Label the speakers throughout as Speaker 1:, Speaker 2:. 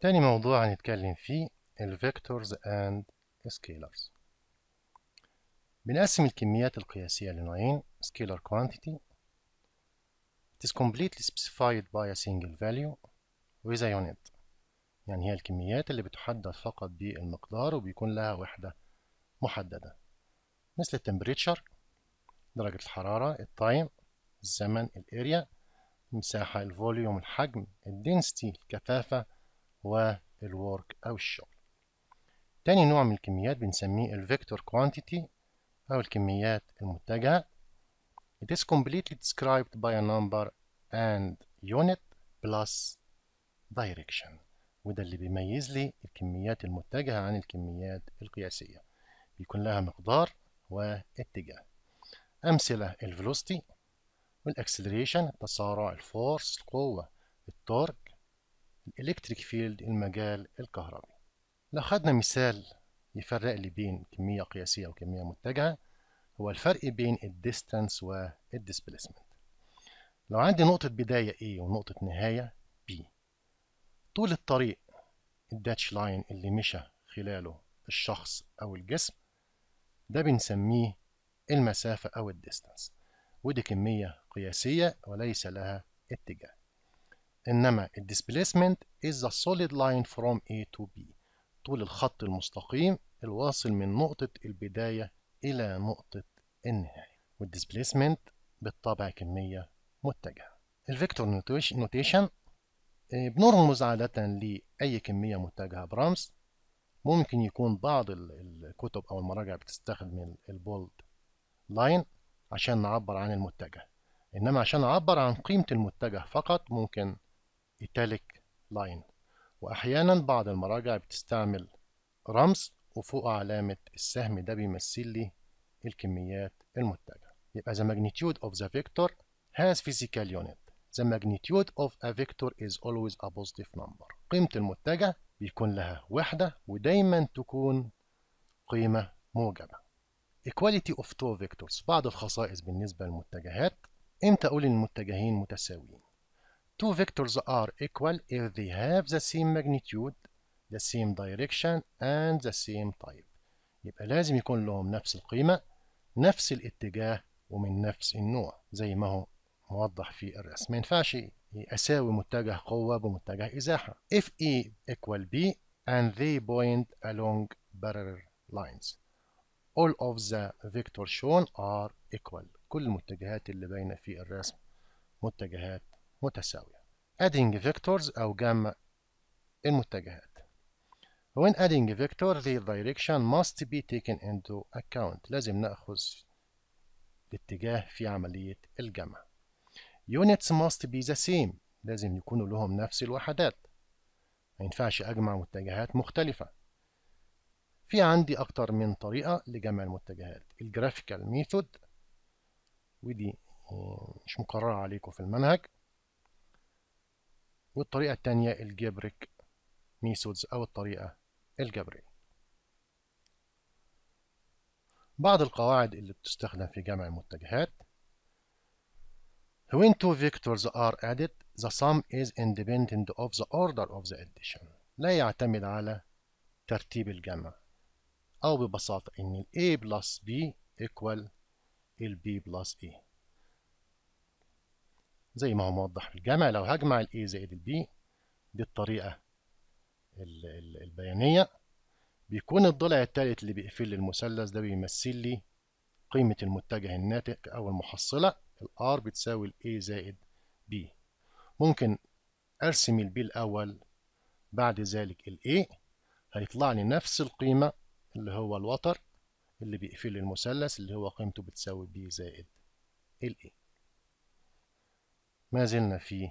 Speaker 1: تاني موضوع هنتكلم فيه الفيكتورز اند سكيلرز بنقسم الكميات القياسية لنوعين scalar quantity it is completely specified by a single value with a unit يعني هي الكميات اللي بتحدد فقط بالمقدار وبيكون لها وحدة محددة مثل التمبريتشر درجة الحرارة التايم الزمن الاريا المساحة الفوليوم الحجم Density الكثافة والورك أو الشغل تاني نوع من الكميات بنسميه الفيكتور كوانتيتي أو الكميات المتجهة It is completely described by a number and unit plus direction وده اللي بيميز لي الكميات المتجهة عن الكميات القياسية بيكون لها مقدار واتجاه أمثلة الفلوستي والاكسلريشن التسارع الفورس القوة التورك الإلكتريك فيلد المجال الكهربي لو خدنا مثال يفرق لي بين كمية قياسية وكمية متجهة هو الفرق بين الديستانس والديسبليسمنت لو عندي نقطة بداية A ونقطة نهاية B طول الطريق الداتش لاين اللي مشى خلاله الشخص أو الجسم ده بنسميه المسافة أو الديستانس ودي كمية قياسية وليس لها اتجاه إنما الـ displacement is the solid line from A to B طول الخط المستقيم الواصل من نقطة البداية إلى نقطة النهاية والديسبليسمنت بالطبع كمية متجهة الفيكتور نوتيشن آه، بنرمز عادة لأي كمية متجهة برمز ممكن يكون بعض الكتب أو المراجع بتستخدم البولد لاين عشان نعبر عن المتجه إنما عشان أعبر عن قيمة المتجه فقط ممكن italic line وأحيانا بعض المراجع بتستعمل رمز وفوق علامة السهم ده بيمثل لي الكميات المتجهة يبقى the magnitude of the vector has physical unit the magnitude of a vector is always a positive number قيمة المتجه بيكون لها وحدة ودايما تكون قيمة موجبة equality of two vectors بعض الخصائص بالنسبة للمتجهات امتى اقول ان المتجهين متساويين two vectors are equal if they have the same magnitude the same direction and the same type يبقى لازم يكون لهم نفس القيمة نفس الاتجاه ومن نفس النوع زي ما هو موضح في الرسم ما ينفعش أساوي متجه قوة بمتجه إزاحة if A equal B and they point along parallel lines all of the vectors shown are equal كل المتجهات اللي باينة في الرسم متجهات متساوية adding vectors أو جمع المتجهات when adding vector the direction must be taken into account لازم نأخذ الاتجاه في عملية الجمع units must be the same لازم يكونوا لهم نفس الوحدات ما ينفعش أجمع متجهات مختلفة في عندي أكتر من طريقة لجمع المتجهات الجرافيكال ميثود ودي آه، مش مقررة عليكم في المنهج والطريقة الثانية الجبريك ميثودز أو الطريقة الجبرية بعض القواعد اللي بتستخدم في جمع المتجهات When two vectors are added, the sum is independent of the order of the addition. لا يعتمد على ترتيب الجمع أو ببساطة إن ال A plus B equal ال B plus A e. زي ما هو موضح في الجامعة لو هجمع الـ A زائد الـ B دي الـ البيانية بيكون الضلع الثالث اللي بيقفل المثلث ده بيمثل لي قيمة المتجه الناتج أو المحصلة الـ R بتساوي الـ A زائد B ممكن أرسم الـ B الأول بعد ذلك الـ A هيطلع لي نفس القيمة اللي هو الوتر اللي بيقفل المثلث اللي هو قيمته بتساوي B زائد الـ A ما زلنا في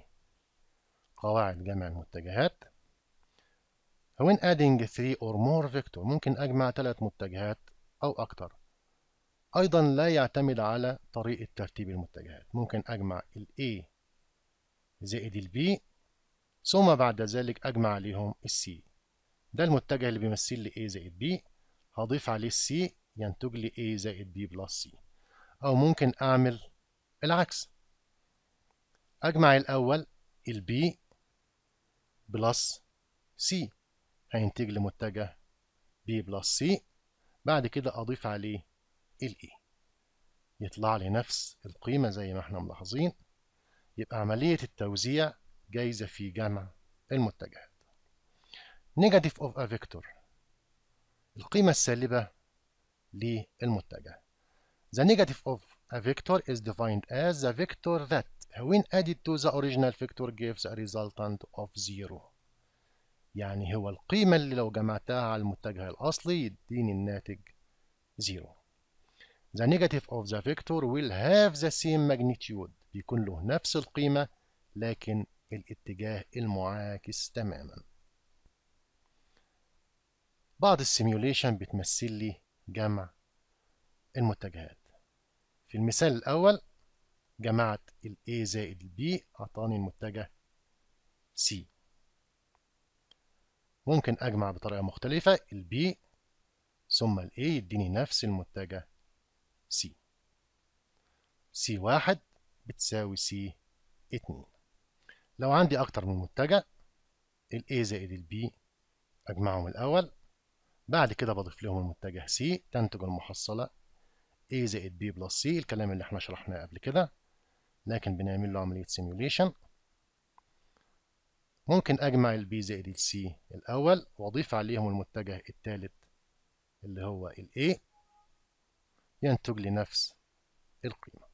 Speaker 1: قواعد جمع المتجهات when adding three or more vector ممكن أجمع ثلاث متجهات أو أكتر أيضا لا يعتمد على طريقة ترتيب المتجهات ممكن أجمع ال A زائد ال B ثم بعد ذلك أجمع عليهم ال C ده المتجه اللي بيمثل لي A زائد B هضيف عليه C ينتج لي A زائد B بلس C أو ممكن أعمل العكس أجمع الأول B بلس C هينتج لي متجه B بلس C بعد كده أضيف عليه A e. يطلع لي نفس القيمة زي ما احنا ملاحظين يبقى عملية التوزيع جايزة في جمع المتجهات نيجاتيف اوف ا فيكتور القيمة السالبة للمتجه The negative of a vector is defined as the vector that when added to the original factor gives a resultant of zero يعني هو القيمة اللي لو جمعتها على المتجه الأصلي يديني الناتج zero the negative of the vector will have the same magnitude بيكون له نفس القيمة لكن الاتجاه المعاكس تماما بعض السيميوليشن بتمثل لي جمع المتجهات في المثال الأول جمعت ال A زائد ال B أعطاني المتجه C ممكن أجمع بطريقة مختلفة ال B ثم ال A يديني نفس المتجه C C1 بتساوي C2 لو عندي أكتر من متجه ال A زائد ال B أجمعهم الأول بعد كده بضيف لهم المتجه C تنتج المحصلة A زائد B بلس C الكلام اللي احنا شرحناه قبل كده لكن بنعمل له عملية سيميوليشن ممكن أجمع البي زائد السي الأول وأضيف عليهم المتجه الثالث اللي هو الـ A ينتج لي نفس القيمة